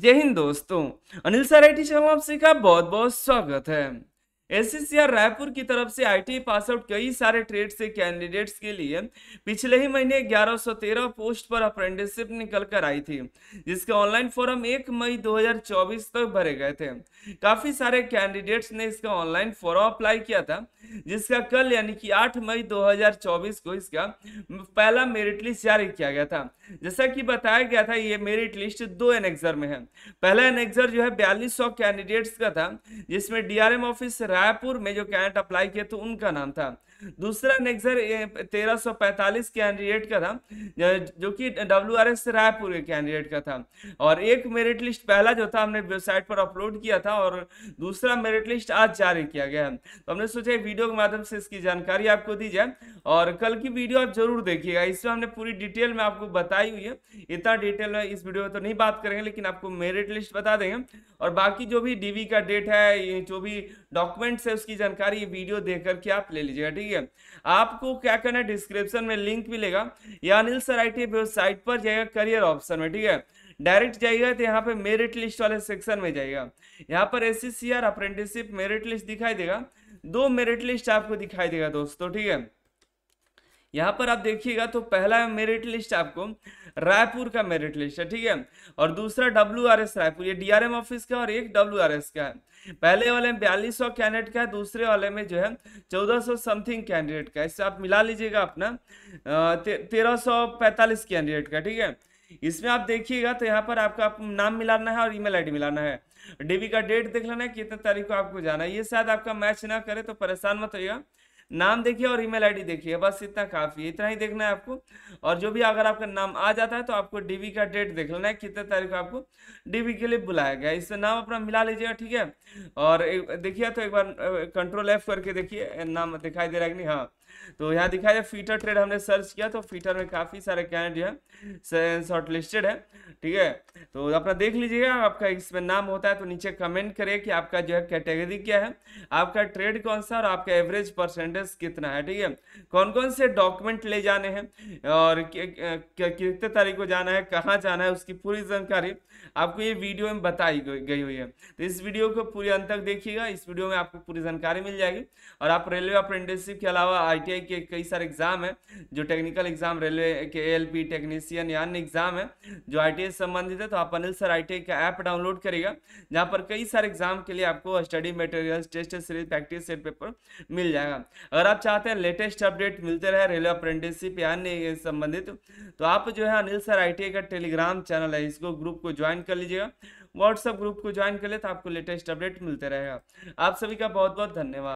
जय हिंद दोस्तों अनिल सराइटी चैनल आप सभी का बहुत बहुत स्वागत है एससीसीआर रायपुर की तरफ से आईटी e पास आउट कई सारे ट्रेड से कैंडिडेट्स के लिए पिछले ही महीने 1113 पोस्ट पर अप्रेंटिसशिप निकल कर आई थी जिसके ऑनलाइन फॉर्म 1 मई 2024 तक भरे गए थे काफी सारे कैंडिडेट्स ने इसका ऑनलाइन फॉर्म अप्लाई किया था जिसका कल यानी कि 8 मई 2024 को इसका पहला मेरिट लिस्ट जारी किया गया था जैसा कि बताया गया था ये मेरिट लिस्ट दो एनेक्सर में है पहला एनेक्सर जो है बयालीस कैंडिडेट्स का था जिसमें डी ऑफिस रायपुर में जो कैंडिडेट अप्लाई किए थे उनका नाम था दूसरा नेक्स्ट तेरह सौ पैंतालीस कैंडिडेट का था जो कि डब्ल्यू आर एस रायपुर के कैंडिडेट का था और एक मेरिट लिस्ट पहला जो था हमने वेबसाइट पर अपलोड किया था और दूसरा मेरिट लिस्ट आज जारी किया गया है तो हमने सोचा वीडियो के माध्यम से इसकी जानकारी आपको दी जाए और कल की वीडियो आप जरूर देखिएगा इसमें हमने पूरी डिटेल में आपको बताई हुई है इतना डिटेल में इस वीडियो में तो नहीं बात करेंगे लेकिन आपको मेरिट लिस्ट बता देंगे और बाकी जो भी डीवी का डेट है जो भी डॉक्यूमेंट्स है उसकी जानकारी वीडियो देख करके आप ले लीजिएगा ठीक है ठीक है आपको क्या करना है डिस्क्रिप्शन में लिंक मिलेगा या अनिल सर आई वेबसाइट पर जाएगा करियर ऑप्शन में ठीक है डायरेक्ट जाइएगा तो यहाँ पे मेरिट लिस्ट वाले सेक्शन में जाइएगा यहाँ पर S C apprenticeship merit list दिखाई देगा दो मेरिट लिस्ट आपको दिखाई देगा दोस्तों ठीक है यहाँ पर आप देखिएगा तो पहला मेरिट लिस्ट आपको रायपुर का मेरिट लिस्ट है ठीक है और दूसरा डब्ल्यू आर एस रायपुर ये डीआरएम ऑफिस का और एक डब्ल्यू आर एस का है पहले वाले में बयालीस सौ कैंडिडेट का है दूसरे वाले में जो है चौदह सौ समथिंग कैंडिडेट का इससे आप मिला लीजिएगा अपना तेरह सौ पैंतालीस कैंडिडेट का ठीक है इसमें आप देखिएगा तो यहाँ पर आपका आप नाम मिलाना है और ईमेल आईडी मिलाना है डीबी का डेट देख लेना है कितने तारीख को आपको जाना है ये शायद आपका मैच ना करे तो परेशान मत होगा नाम देखिए और ईमेल आईडी देखिए बस इतना काफ़ी है इतना ही देखना है आपको और जो भी अगर आपका नाम आ जाता है तो आपको डीवी का डेट देख लेना है कितने तारीख को आपको डीवी के लिए बुलाया गया इससे नाम अपना मिला लीजिएगा ठीक है और देखिए तो एक बार कंट्रोल एफ करके देखिए नाम दिखाई दे रहा है कि नहीं हाँ तो यहाँ दिखाया जाए फीटर ट्रेड हमने सर्च किया तो फीटर में काफ़ी सारे कैंडिडेट जो है शॉर्ट लिस्टेड है ठीक है तो अपना देख लीजिएगा आपका इसमें नाम होता है तो नीचे कमेंट करिए कि आपका जो है कैटेगरी क्या है आपका ट्रेड कौन सा और आपका एवरेज परसेंटेज कितना है ठीक है कौन कौन से डॉक्यूमेंट ले जाने हैं और कितने तारीख को जाना है कहाँ जाना है उसकी पूरी जानकारी आपको ये वीडियो में बताई गई हुई है तो इस वीडियो को पूरे अंत तक देखिएगा इस वीडियो में आपको पूरी जानकारी मिल जाएगी और आप रेलवे अप्रेंटिसशिप के अलावा आई आईटीआई के कई सारे एग्जाम है जो टेक्निकल एग्जाम रेलवे के एएलपी टेक्नीशियन या अन्य एग्जाम है जो आईटीआई से संबंधित है तो आप अनिल सर आईटीआई का ऐप डाउनलोड करेगा जहाँ पर कई सारे एग्जाम के लिए आपको study material test series practice set paper मिल जाएगा अगर आप चाहते हैं लेटेस्ट अपडेट मिलते रहे रेलवे अप्रेंटिसशिप या अन्य संबंधित तो आप जो है अनिल सर आई का टेलीग्राम चैनल है इसको ग्रुप को ज्वाइन कर लीजिएगा व्हाट्सएप ग्रुप को ज्वाइन कर ले तो आपको लेटेस्ट अपडेट मिलते रहेगा आप सभी का बहुत बहुत धन्यवाद